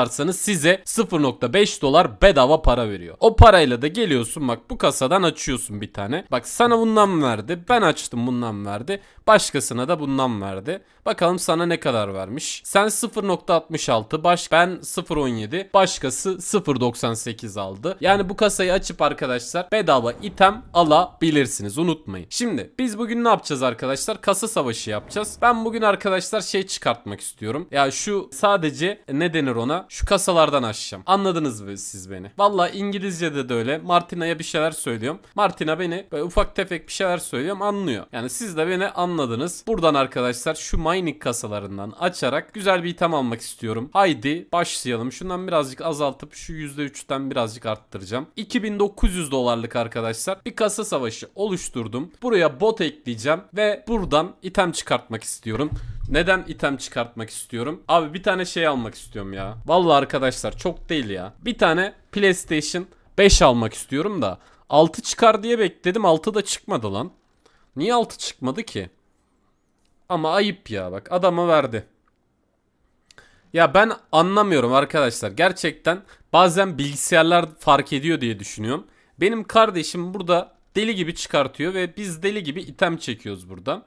yazarsanız size 0.5 dolar bedava para veriyor. O parayla da geliyorsun bak bu kasadan açıyorsun bir tane. Bak sana bundan verdi. Ben açtım bundan verdi. Başkasına da bundan verdi. Bakalım sana ne kadar vermiş. Sen 0.66 baş ben 0.17 başkası 0.98 aldı. Yani bu kasayı açıp arkadaşlar bedava item alabilirsiniz unutmayın. Şimdi biz bugün ne yapacağız arkadaşlar? Kasa savaşı yapacağız. Ben bugün arkadaşlar şey çıkartmak istiyorum. Ya şu sadece e, ne denir ona? Şu kasalardan açacağım. Anladınız mı siz beni? Valla İngilizce'de de öyle. Martina'ya bir şeyler söylüyorum. Martina beni böyle ufak tefek bir şeyler söylüyorum anlıyor. Yani siz de beni anladınız. Buradan arkadaşlar şu mining kasalarından açarak güzel bir item almak istiyorum. Haydi başlayalım. Şundan birazcık azaltıp şu %3'ten birazcık arttıracağım. 2900 dolarlık arkadaşlar bir kasa savaşı oluşturdum. Buraya bot ekleyeceğim ve buradan item çıkartmak istiyorum. Neden item çıkartmak istiyorum? Abi bir tane şey almak istiyorum ya. Vallahi arkadaşlar çok değil ya. Bir tane PlayStation 5 almak istiyorum da 6 çıkar diye bekledim 6 da çıkmadı lan. Niye 6 çıkmadı ki? Ama ayıp ya bak adama verdi. Ya ben anlamıyorum arkadaşlar. Gerçekten bazen bilgisayarlar fark ediyor diye düşünüyorum. Benim kardeşim burada deli gibi çıkartıyor ve biz deli gibi item çekiyoruz burada.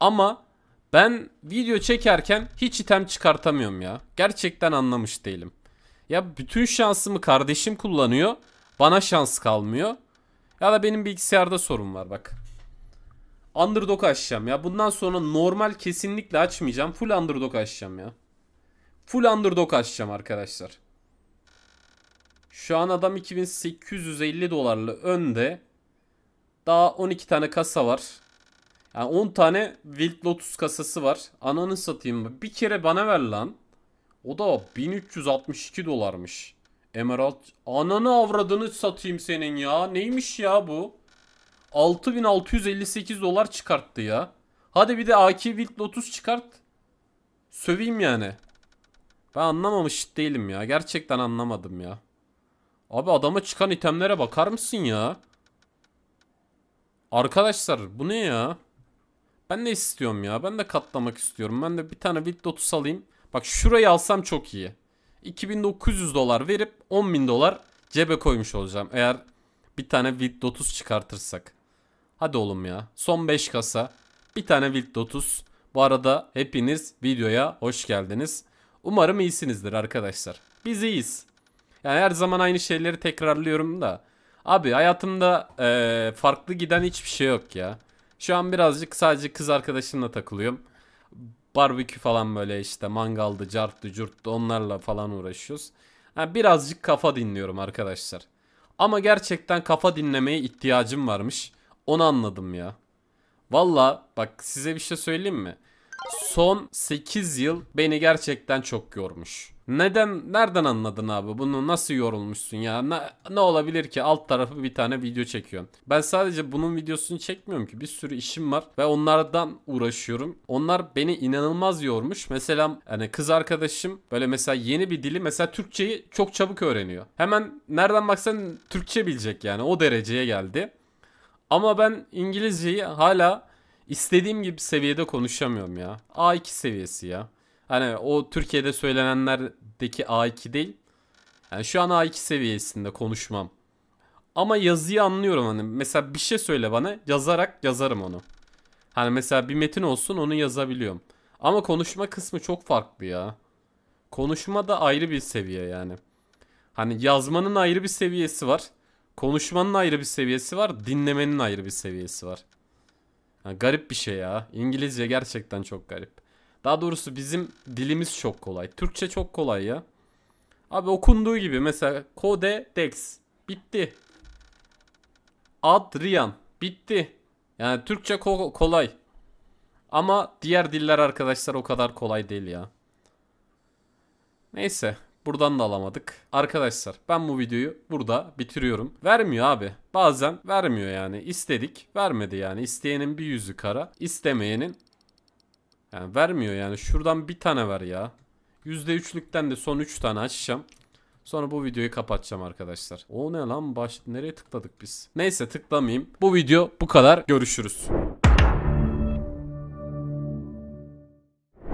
Ama ben video çekerken hiç item çıkartamıyorum ya. Gerçekten anlamış değilim. Ya bütün şansımı kardeşim kullanıyor. Bana şans kalmıyor. Ya da benim bilgisayarda sorun var bak. Underdog açacağım ya. Bundan sonra normal kesinlikle açmayacağım. Full underdog açacağım ya. Full underdog açacağım arkadaşlar. Şu an adam 2850 dolarla önde. Daha 12 tane kasa var. Yani 10 tane Wild Lotus kasası var. Ananı satayım. Bir kere bana ver lan. O da 1362 dolarmış. Emerald. Ananı avradını satayım senin ya. Neymiş ya bu? 6658 dolar çıkarttı ya. Hadi bir de AK Wild Lotus çıkart. Söveyim yani. Ben anlamamış değilim ya. Gerçekten anlamadım ya. Abi adama çıkan itemlere bakar mısın ya? Arkadaşlar bu ne ya? Ben de istiyorum ya. Ben de katlamak istiyorum. Ben de bir tane Wild Lotus alayım. Bak şurayı alsam çok iyi. 2900 dolar verip 10.000 dolar cebe koymuş olacağım. Eğer bir tane Wild Lotus çıkartırsak. Hadi oğlum ya. Son 5 kasa. Bir tane Wild Lotus. Bu arada hepiniz videoya hoş geldiniz. Umarım iyisinizdir arkadaşlar. Biz iyiyiz. Yani her zaman aynı şeyleri tekrarlıyorum da. Abi hayatımda ee, farklı giden hiçbir şey yok ya. Şu an birazcık sadece kız arkadaşımla takılıyorum. Barbekü falan böyle işte mangaldı, carttı, curttu onlarla falan uğraşıyoruz. Yani birazcık kafa dinliyorum arkadaşlar. Ama gerçekten kafa dinlemeye ihtiyacım varmış. Onu anladım ya. Valla bak size bir şey söyleyeyim mi? son 8 yıl beni gerçekten çok yormuş. Neden nereden anladın abi? Bunu nasıl yorulmuşsun ya? Ne, ne olabilir ki? Alt tarafı bir tane video çekiyorsun. Ben sadece bunun videosunu çekmiyorum ki. Bir sürü işim var ve onlardan uğraşıyorum. Onlar beni inanılmaz yormuş. Mesela hani kız arkadaşım böyle mesela yeni bir dili mesela Türkçeyi çok çabuk öğreniyor. Hemen nereden baksan Türkçe bilecek yani o dereceye geldi. Ama ben İngilizceyi hala istediğim gibi seviyede konuşamıyorum ya. A2 seviyesi ya. Hani o Türkiye'de söylenenlerdeki A2 değil. Yani şu an A2 seviyesinde konuşmam. Ama yazıyı anlıyorum hani. Mesela bir şey söyle bana yazarak yazarım onu. Hani mesela bir metin olsun onu yazabiliyorum. Ama konuşma kısmı çok farklı ya. Konuşma da ayrı bir seviye yani. Hani yazmanın ayrı bir seviyesi var. Konuşmanın ayrı bir seviyesi var. Dinlemenin ayrı bir seviyesi var garip bir şey ya. İngilizce gerçekten çok garip. Daha doğrusu bizim dilimiz çok kolay. Türkçe çok kolay ya. Abi okunduğu gibi mesela dex bitti. Adrian bitti. Yani Türkçe ko- kolay. Ama diğer diller arkadaşlar o kadar kolay değil ya. Neyse. Buradan da alamadık. Arkadaşlar ben bu videoyu burada bitiriyorum. Vermiyor abi. Bazen vermiyor yani. İstedik vermedi yani. İsteyenin bir yüzü kara. İstemeyenin yani vermiyor yani. Şuradan bir tane ver ya. %3'lükten de son 3 tane açacağım. Sonra bu videoyu kapatacağım arkadaşlar. O ne lan baş nereye tıkladık biz? Neyse tıklamayayım. Bu video bu kadar. Görüşürüz.